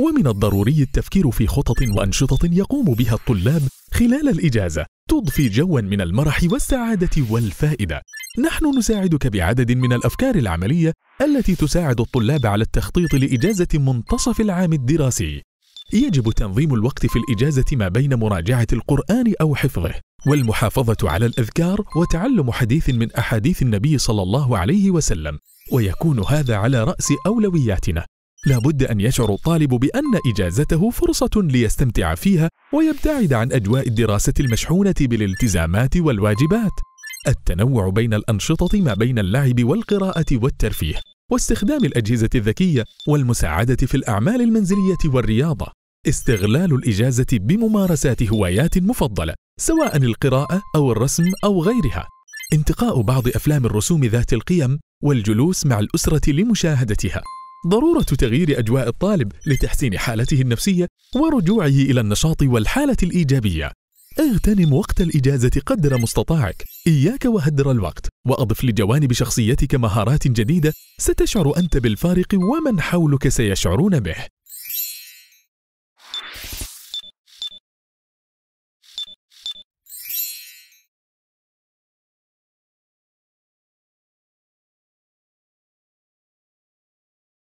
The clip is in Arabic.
ومن الضروري التفكير في خطط وأنشطة يقوم بها الطلاب خلال الإجازة تضفي جوا من المرح والسعادة والفائدة. نحن نساعدك بعدد من الأفكار العملية التي تساعد الطلاب على التخطيط لإجازة منتصف العام الدراسي. يجب تنظيم الوقت في الإجازة ما بين مراجعة القرآن أو حفظه، والمحافظة على الأذكار وتعلم حديث من أحاديث النبي صلى الله عليه وسلم، ويكون هذا على رأس أولوياتنا. لابد أن يشعر الطالب بأن إجازته فرصة ليستمتع فيها ويبتعد عن أجواء الدراسة المشحونة بالالتزامات والواجبات. التنوع بين الأنشطة ما بين اللعب والقراءة والترفيه، واستخدام الأجهزة الذكية والمساعدة في الأعمال المنزلية والرياضة. استغلال الإجازة بممارسات هوايات مفضلة، سواء القراءة أو الرسم أو غيرها. انتقاء بعض أفلام الرسوم ذات القيم والجلوس مع الأسرة لمشاهدتها. ضرورة تغيير أجواء الطالب لتحسين حالته النفسية ورجوعه إلى النشاط والحالة الإيجابية اغتنم وقت الإجازة قدر مستطاعك إياك وهدر الوقت وأضف لجوانب شخصيتك مهارات جديدة ستشعر أنت بالفارق ومن حولك سيشعرون به